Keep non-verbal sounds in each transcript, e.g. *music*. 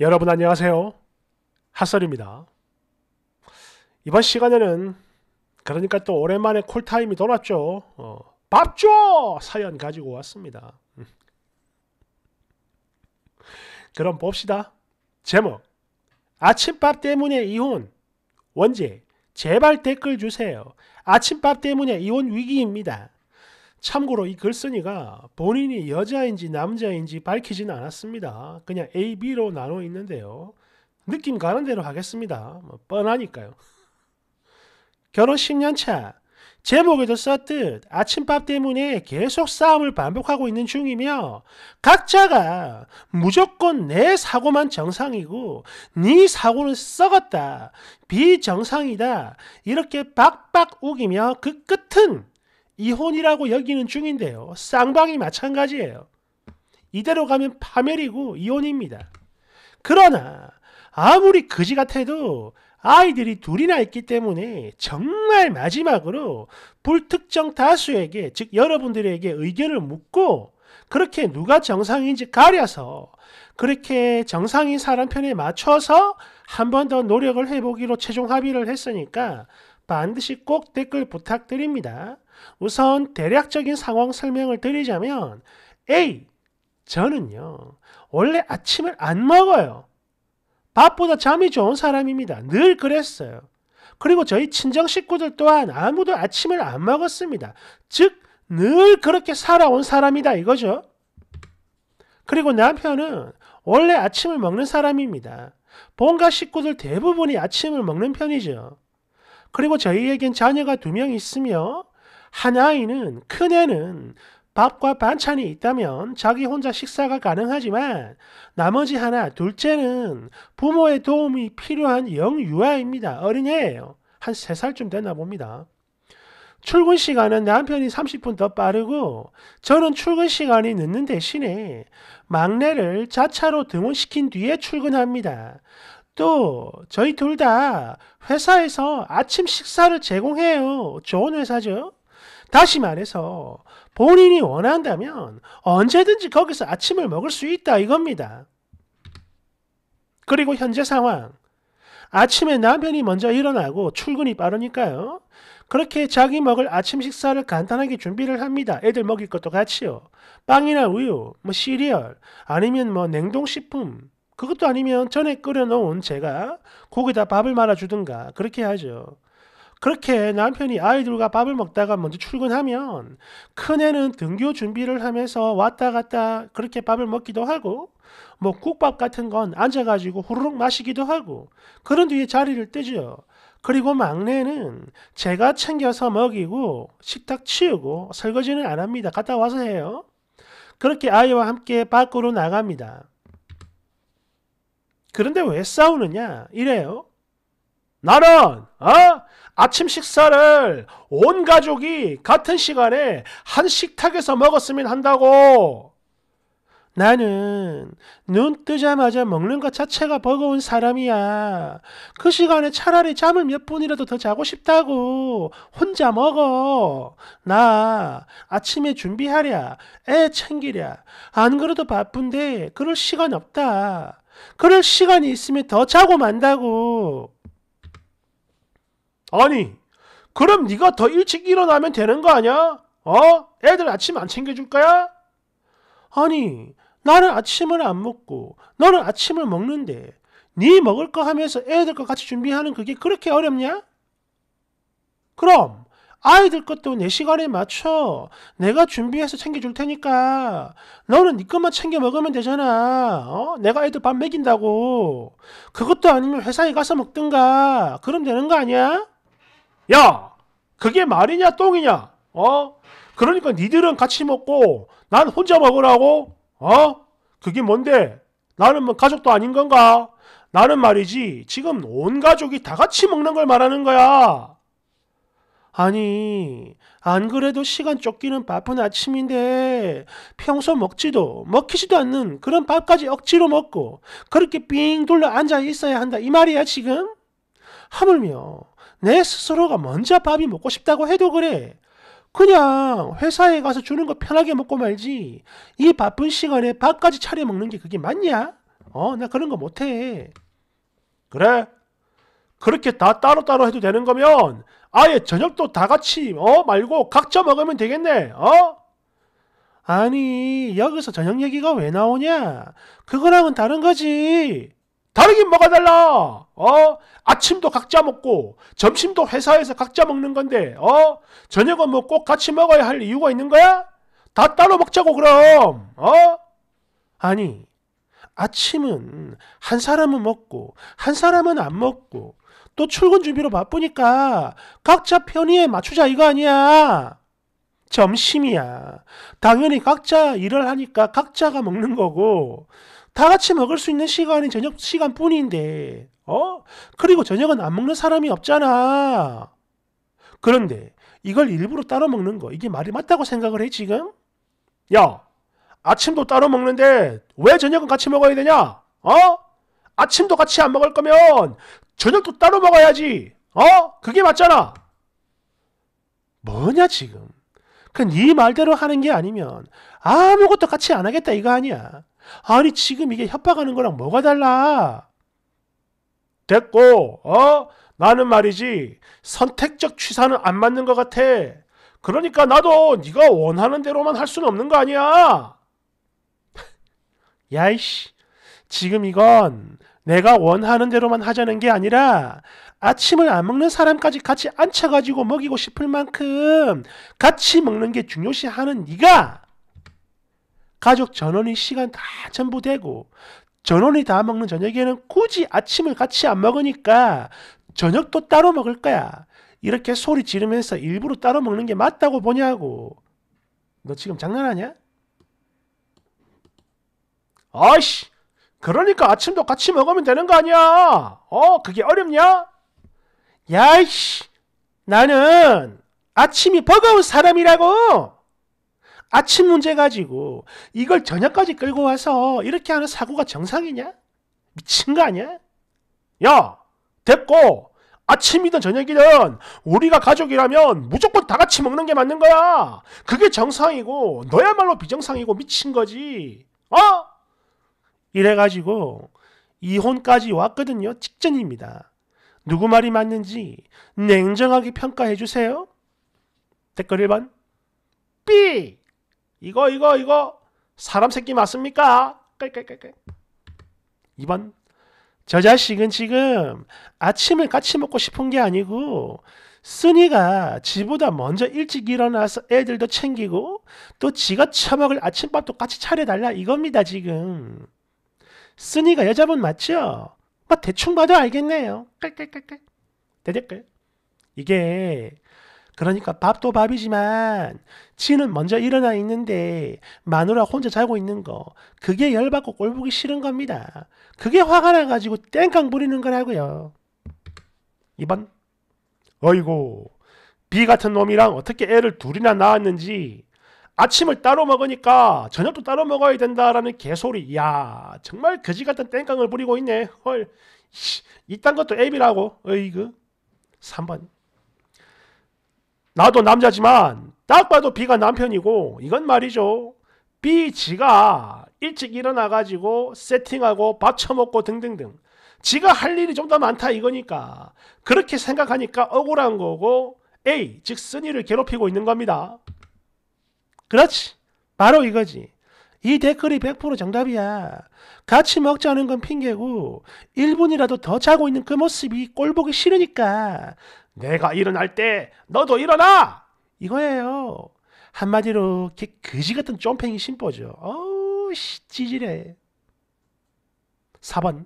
여러분 안녕하세요. 핫설입니다. 이번 시간에는 그러니까 또 오랜만에 콜타임이 돌았죠. 어, 밥 줘! 사연 가지고 왔습니다. 음. 그럼 봅시다. 제목 아침밥 때문에 이혼 원제 제발 댓글 주세요. 아침밥 때문에 이혼 위기입니다. 참고로 이 글쓴이가 본인이 여자인지 남자인지 밝히지는 않았습니다. 그냥 A, B로 나눠 있는데요. 느낌 가는 대로 하겠습니다. 뭐 뻔하니까요. 결혼 10년 차. 제목에도 썼듯 아침밥 때문에 계속 싸움을 반복하고 있는 중이며 각자가 무조건 내 사고만 정상이고 네 사고는 썩었다. 비정상이다. 이렇게 박박 우기며 그 끝은 이혼이라고 여기는 중인데요. 쌍방이 마찬가지예요. 이대로 가면 파멸이고 이혼입니다. 그러나 아무리 거지 같아도 아이들이 둘이나 있기 때문에 정말 마지막으로 불특정 다수에게 즉 여러분들에게 의견을 묻고 그렇게 누가 정상인지 가려서 그렇게 정상인 사람 편에 맞춰서 한 번 더 노력을 해보기로 최종 합의를 했으니까 반드시 꼭 댓글 부탁드립니다. 우선 대략적인 상황 설명을 드리자면 A. 저는요. 원래 아침을 안 먹어요. 밥보다 잠이 좋은 사람입니다. 늘 그랬어요. 그리고 저희 친정 식구들 또한 아무도 아침을 안 먹었습니다. 즉, 늘 그렇게 살아온 사람이다 이거죠. 그리고 남편은 원래 아침을 먹는 사람입니다. 본가 식구들 대부분이 아침을 먹는 편이죠. 그리고 저희에겐 자녀가 두 명 있으며 한 아이는 큰 애는 밥과 반찬이 있다면 자기 혼자 식사가 가능하지만 나머지 하나, 둘째는 부모의 도움이 필요한 영유아입니다. 어린애예요. 한 3살쯤 됐나 봅니다. 출근 시간은 남편이 30분 더 빠르고 저는 출근 시간이 늦는 대신에 막내를 자차로 등원시킨 뒤에 출근합니다. 또 저희 둘 다 회사에서 아침 식사를 제공해요. 좋은 회사죠. 다시 말해서 본인이 원한다면 언제든지 거기서 아침을 먹을 수 있다 이겁니다. 그리고 현재 상황. 아침에 남편이 먼저 일어나고 출근이 빠르니까요. 그렇게 자기 먹을 아침 식사를 간단하게 준비를 합니다. 애들 먹일 것도 같이요. 빵이나 우유, 뭐 시리얼, 아니면 뭐 냉동식품, 그것도 아니면 전에 끓여놓은 제가 고기다 밥을 말아주든가 그렇게 하죠. 그렇게 남편이 아이들과 밥을 먹다가 먼저 출근하면 큰애는 등교 준비를 하면서 왔다 갔다 그렇게 밥을 먹기도 하고 뭐 국밥 같은 건 앉아가지고 후루룩 마시기도 하고 그런 뒤에 자리를 뜨죠. 그리고 막내는 제가 챙겨서 먹이고 식탁 치우고 설거지는 안 합니다. 갔다 와서 해요. 그렇게 아이와 함께 밖으로 나갑니다. 그런데 왜 싸우느냐? 이래요. 나는 어? 아침 식사를 온 가족이 같은 시간에 한 식탁에서 먹었으면 한다고. 나는 눈 뜨자마자 먹는 것 자체가 버거운 사람이야. 그 시간에 차라리 잠을 몇 분이라도 더 자고 싶다고. 혼자 먹어. 나 아침에 준비하랴. 애 챙기랴. 안 그래도 바쁜데 그럴 시간 없다. 그럴 시간이 있으면 더 자고 만다고. 아니 그럼 네가 더 일찍 일어나면 되는 거아냐 어? 애들 아침 안 챙겨줄 거야? 아니 나는 아침을 안 먹고 너는 아침을 먹는데 네 먹을 거 하면서 애들 거 같이 준비하는 그게 그렇게 어렵냐? 그럼 아이들 것도 내 시간에 맞춰 내가 준비해서 챙겨줄 테니까 너는 네 것만 챙겨 먹으면 되잖아 어? 내가 애들 밥 먹인다고 그것도 아니면 회사에 가서 먹든가 그럼 되는 거 아니야? 야 그게 말이냐 똥이냐 어 그러니까 니들은 같이 먹고 난 혼자 먹으라고 어 그게 뭔데 나는 뭐 가족도 아닌 건가 나는 말이지 지금 온 가족이 다 같이 먹는 걸 말하는 거야 아니 안 그래도 시간 쫓기는 바쁜 아침인데 평소 먹지도 먹히지도 않는 그런 밥까지 억지로 먹고 그렇게 빙 둘러 앉아 있어야 한다 이 말이야 지금 하물며 내 스스로가 먼저 밥이 먹고 싶다고 해도 그래. 그냥 회사에 가서 주는 거 편하게 먹고 말지. 이 바쁜 시간에 밥까지 차려 먹는 게 그게 맞냐? 어, 나 그런 거 못해. 그래? 그렇게 다 따로따로 해도 되는 거면 아예 저녁도 다 같이, 어? 말고 각자 먹으면 되겠네, 어? 아니, 여기서 저녁 얘기가 왜 나오냐? 그거랑은 다른 거지. 다르긴 뭐가 달라? 어? 아침도 각자 먹고, 점심도 회사에서 각자 먹는 건데, 어? 저녁은 뭐 꼭 같이 먹어야 할 이유가 있는 거야? 다 따로 먹자고, 그럼! 어? 아니, 아침은 한 사람은 먹고, 한 사람은 안 먹고, 또 출근 준비로 바쁘니까 각자 편의에 맞추자 이거 아니야! 점심이야. 당연히 각자 일을 하니까 각자가 먹는 거고, 다 같이 먹을 수 있는 시간이 저녁 시간뿐인데, 어? 그리고 저녁은 안 먹는 사람이 없잖아. 그런데 이걸 일부러 따로 먹는 거, 이게 말이 맞다고 생각을 해, 지금? 야, 아침도 따로 먹는데 왜 저녁은 같이 먹어야 되냐? 어? 아침도 같이 안 먹을 거면 저녁도 따로 먹어야지. 어? 그게 맞잖아. 뭐냐, 지금? 그네 말대로 하는 게 아니면 아무것도 같이 안 하겠다 이거 아니야. 아니 지금 이게 협박하는 거랑 뭐가 달라? 됐고 어 나는 말이지 선택적 취사는 안 맞는 것 같아. 그러니까 나도 네가 원하는 대로만 할 수는 없는 거 아니야. *laughs* 야이씨 지금 이건 내가 원하는 대로만 하자는 게 아니라 아침을 안 먹는 사람까지 같이 앉혀가지고 먹이고 싶을 만큼 같이 먹는 게 중요시하는 네가 가족 전원이 시간 다 전부 되고 전원이 다 먹는 저녁에는 굳이 아침을 같이 안 먹으니까 저녁도 따로 먹을 거야. 이렇게 소리 지르면서 일부러 따로 먹는 게 맞다고 보냐고. 너 지금 장난하냐? 아이씨! 그러니까 아침도 같이 먹으면 되는 거 아니야! 어, 그게 어렵냐? 야이씨! 나는 아침이 버거운 사람이라고! 아침 문제 가지고 이걸 저녁까지 끌고 와서 이렇게 하는 사고가 정상이냐? 미친 거 아니야? 야, 됐고 아침이든 저녁이든 우리가 가족이라면 무조건 다 같이 먹는 게 맞는 거야. 그게 정상이고 너야말로 비정상이고 미친 거지. 어? 이래가지고 이혼까지 왔거든요. 직전입니다. 누구 말이 맞는지 냉정하게 평가해 주세요. 댓글 1번 B 이거 이거 이거 사람 새끼 맞습니까? 2번 저 자식은 지금 아침을 같이 먹고 싶은 게 아니고 순이가 지보다 먼저 일찍 일어나서 애들도 챙기고 또 지가 처먹을 아침밥도 같이 차려달라 이겁니다 지금 순이가 여자분 맞죠? 막 뭐 대충 봐도 알겠네요 이게 그러니까 밥도 밥이지만 지는 먼저 일어나 있는데 마누라 혼자 자고 있는 거 그게 열받고 꼴보기 싫은 겁니다. 그게 화가 나가지고 땡깡 부리는 거라고요. 2번 어이고 비 같은 놈이랑 어떻게 애를 둘이나 낳았는지 아침을 따로 먹으니까 저녁도 따로 먹어야 된다라는 개소리. 야 정말 거지 같은 땡깡을 부리고 있네. 헐 이딴 것도 앱이라고. 어이그 3번 나도 남자지만 딱 봐도 B가 남편이고 이건 말이죠. B 지가 일찍 일어나가지고 세팅하고 밥 처먹고 등등등. 지가 할 일이 좀 더 많다 이거니까 그렇게 생각하니까 억울한 거고 A 즉 쓴이를 괴롭히고 있는 겁니다. 그렇지 바로 이거지. 이 댓글이 100% 정답이야. 같이 먹자는 건 핑계고 1분이라도 더 자고 있는 그 모습이 꼴보기 싫으니까 내가 일어날 때 너도 일어나! 이거예요. 한마디로 개 그지 같은 쫌팽이 심보죠. 어우 씨 찌질해. 4번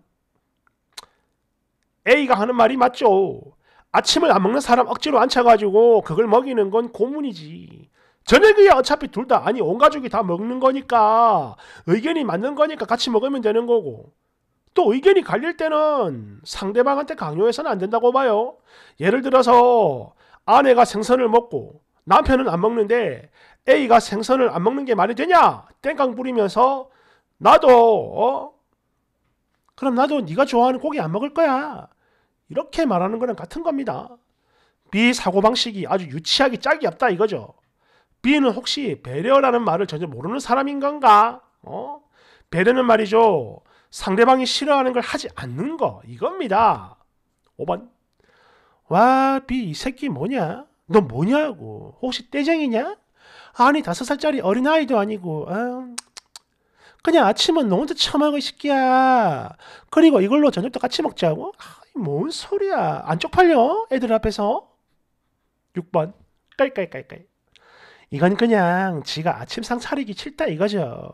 A가 하는 말이 맞죠. 아침을 안 먹는 사람 억지로 앉혀가지고 그걸 먹이는 건 고문이지. 저녁에 어차피 둘 다 아니 온 가족이 다 먹는 거니까 의견이 맞는 거니까 같이 먹으면 되는 거고 또 의견이 갈릴 때는 상대방한테 강요해서는 안 된다고 봐요. 예를 들어서 아내가 생선을 먹고 남편은 안 먹는데 A가 생선을 안 먹는 게 말이 되냐? 땡깡 부리면서 나도 어? 그럼 나도 네가 좋아하는 고기 안 먹을 거야. 이렇게 말하는 거랑 같은 겁니다. B 사고방식이 아주 유치하기 짝이 없다 이거죠. B는 혹시 배려라는 말을 전혀 모르는 사람인 건가? 어? 배려는 말이죠. 상대방이 싫어하는 걸 하지 않는 거 이겁니다. 5번 와비이 새끼 뭐냐? 너 뭐냐고. 혹시 떼쟁이냐? 아니, 다섯 살짜리 어린아이도 아니고, 아, 그냥 아침은 너 혼자 처먹어, 이 새끼야. 그리고 이걸로 저녁도 같이 먹자고? 아, 뭔 소리야. 안 쪽팔려? 애들 앞에서? 6번. 깔깔깔깔. 이건 그냥 지가 아침상 차리기 싫다 이거죠.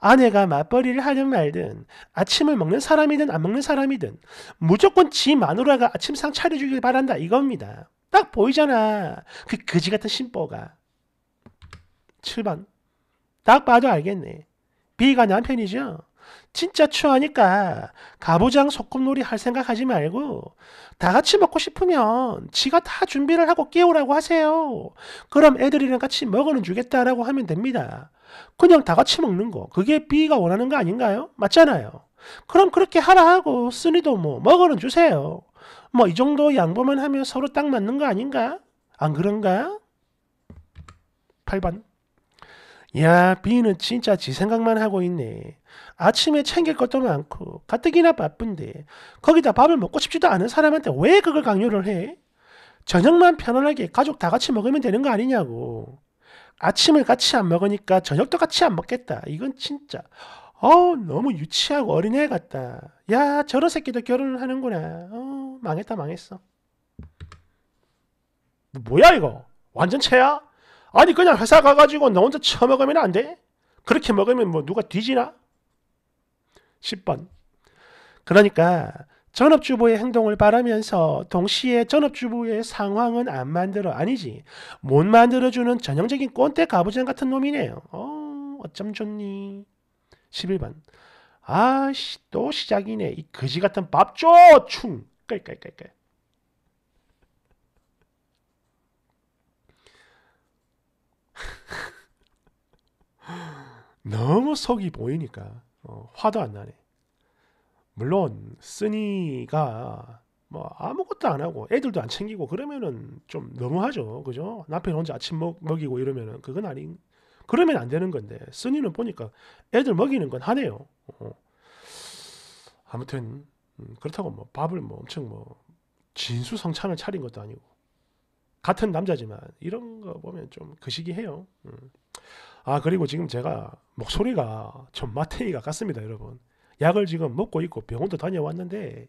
아내가 맞벌이를 하든 말든 아침을 먹는 사람이든 안 먹는 사람이든 무조건 지 마누라가 아침상 차려주길 바란다 이겁니다. 딱 보이잖아. 그 거지 같은 심보가. 7번. 딱 봐도 알겠네. B가 남편이죠. 진짜 추하니까 가부장 소꿉놀이 할 생각하지 말고 다 같이 먹고 싶으면 지가 다 준비를 하고 깨우라고 하세요. 그럼 애들이랑 같이 먹어는 주겠다라고 하면 됩니다. 그냥 다 같이 먹는 거. 그게 B가 원하는 거 아닌가요? 맞잖아요. 그럼 그렇게 하라 하고 쓰니도 뭐 먹어는 주세요. 뭐이 정도 양보만 하면 서로 딱 맞는 거 아닌가? 안 그런가? 8번. 야, B는 진짜 지 생각만 하고 있네. 아침에 챙길 것도 많고 가뜩이나 바쁜데 거기다 밥을 먹고 싶지도 않은 사람한테 왜 그걸 강요를 해? 저녁만 편안하게 가족 다 같이 먹으면 되는 거 아니냐고. 아침을 같이 안 먹으니까 저녁도 같이 안 먹겠다. 이건 진짜 어 너무 유치하고 어린애 같다. 야 저런 새끼도 결혼을 하는구나. 어. 망했다 망했어. 뭐, 뭐야 이거? 완전 체야? 아니 그냥 회사 가가지고 너 혼자 처먹으면 안 돼? 그렇게 먹으면 뭐 누가 뒤지나? 10번 그러니까 전업주부의 행동을 바라면서 동시에 전업주부의 상황은 안 만들어 아니지 못 만들어주는 전형적인 꼰대 가부장 같은 놈이네요 어 어쩜 좋니 11번 아씨 또 시작이네 이 거지 같은 밥줘 충 깔깔깔깔. *laughs* 너무 속이 보이니까 어, 화도 안 나네. 물론 쓰니가 뭐 아무것도 안 하고 애들도 안 챙기고 그러면은 좀 너무하죠, 그죠? 남편 혼자 아침 먹, 먹이고 이러면은 그건 아닌 그러면 안 되는 건데 쓰니는 보니까 애들 먹이는 건 하네요. 어. 아무튼 음, 그렇다고 뭐 밥을 뭐 엄청 뭐 진수성찬을 차린 것도 아니고 같은 남자지만 이런 거 보면 좀 그시기해요. 음. 아 그리고 지금 제가 목소리가 좀 마태이가 같습니다, 여러분. 약을 지금 먹고 있고 병원도 다녀왔는데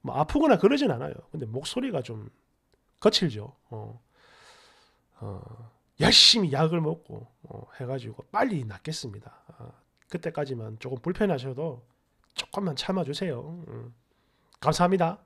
뭐 아프거나 그러진 않아요. 근데 목소리가 좀 거칠죠. 어. 어. 열심히 약을 먹고 어, 해가지고 빨리 낫겠습니다. 아, 그때까지만 조금 불편하셔도 조금만 참아주세요. 음. 감사합니다.